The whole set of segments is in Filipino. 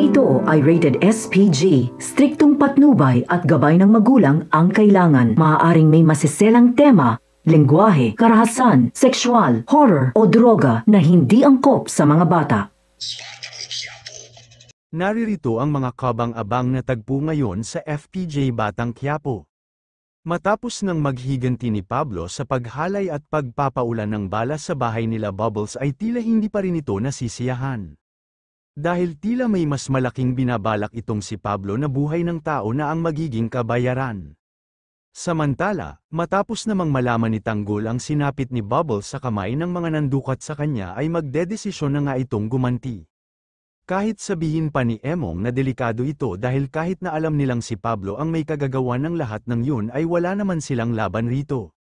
ito ay rated SPG. Striktong patnubay at gabay ng magulang ang kailangan. Maaaring may masiselang tema, lengguwahe, karahasan, sexual, horror o droga na hindi angkop sa mga bata. Naririto ang mga kabang-abang na tagpo ngayon sa FPJ Batang Quiapo. Matapos ng maghiganti ni Pablo sa paghalay at pagpapaulan ng bala sa bahay nila Bubbles ay tila hindi pa rin ito nasisiyahan. Dahil tila may mas malaking binabalak itong si Pablo na buhay ng tao na ang magiging kabayaran. Samantala, matapos namang malaman ni Tanggol ang sinapit ni Bubble sa kamay ng mga nandukat sa kanya ay magdedesisyon na nga itong gumanti. Kahit sabihin pa ni Emong na delikado ito dahil kahit na alam nilang si Pablo ang may kagagawa ng lahat ng yun ay wala naman silang laban rito.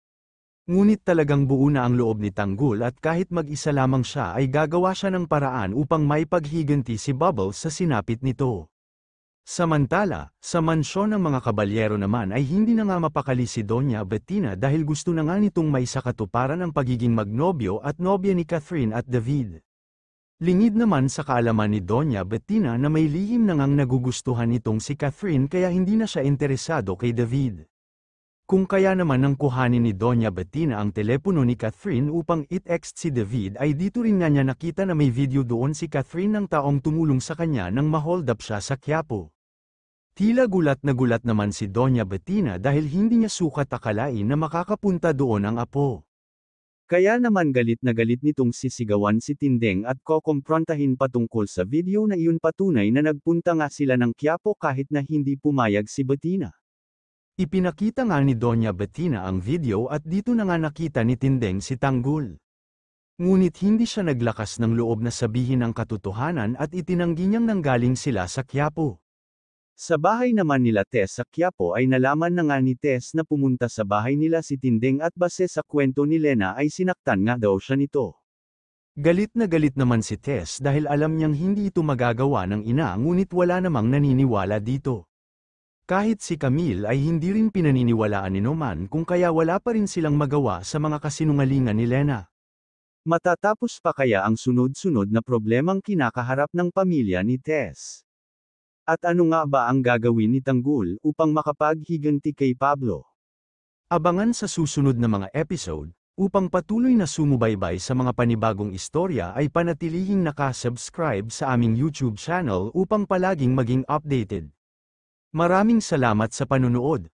Ngunit talagang buo na ang loob ni Tanggul at kahit mag-isa lamang siya ay gagawa siya ng paraan upang may paghiganti si Bubble sa sinapit nito. Samantala, sa mansyon ng mga kabalyero naman ay hindi na nga mapakali si Doña Bettina dahil gusto na nga nitong may sakatuparan ang pagiging magnobyo at nobya ni Catherine at David. Lingid naman sa kaalaman ni Doña Bettina na may lihim na ngang nagugustuhan nitong si Catherine kaya hindi na siya interesado kay David. Kung kaya naman ang kuhanin ni Doña Bettina ang telepono ni Catherine upang it-ext si David ay dito rin na niya nakita na may video doon si Catherine ng taong tumulong sa kanya nang mahold up siya sa Quiapo. Tila gulat na gulat naman si Doña Bettina dahil hindi niya sukat akalain na makakapunta doon ang apo. Kaya naman galit na galit nitong sisigawan si Tindeng at kokomprontahin patungkol sa video na iyon patunay na nagpunta nga sila ng Quiapo kahit na hindi pumayag si Bettina. Ipinakita nga ni Doña Bettina ang video at dito na nga nakita ni Tindeng si Tanggol. Ngunit hindi siya naglakas ng loob na sabihin ang katotohanan at itinanggi niyang nanggaling sila sa Quiapo. Sa bahay naman nila Tess sa Quiapo ay nalaman na nga ni Tess na pumunta sa bahay nila si Tindeng at base sa kwento ni Lena ay sinaktan nga daw siya nito. Galit na galit naman si Tess dahil alam niyang hindi ito magagawa ng ina ngunit wala namang naniniwala dito. Kahit si Camille ay hindi rin pinaniniwalaan ni Noman kung kaya wala pa rin silang magawa sa mga kasinungalingan ni Lena. Matatapos pa kaya ang sunod-sunod na problemang kinakaharap ng pamilya ni Tess? At ano nga ba ang gagawin ni Tanggol upang makapaghiganti kay Pablo? Abangan sa susunod na mga episode, upang patuloy na sumubaybay sa mga panibagong istorya ay panatilihing nakasubscribe sa aming YouTube channel upang palaging maging updated. Maraming salamat sa panunood.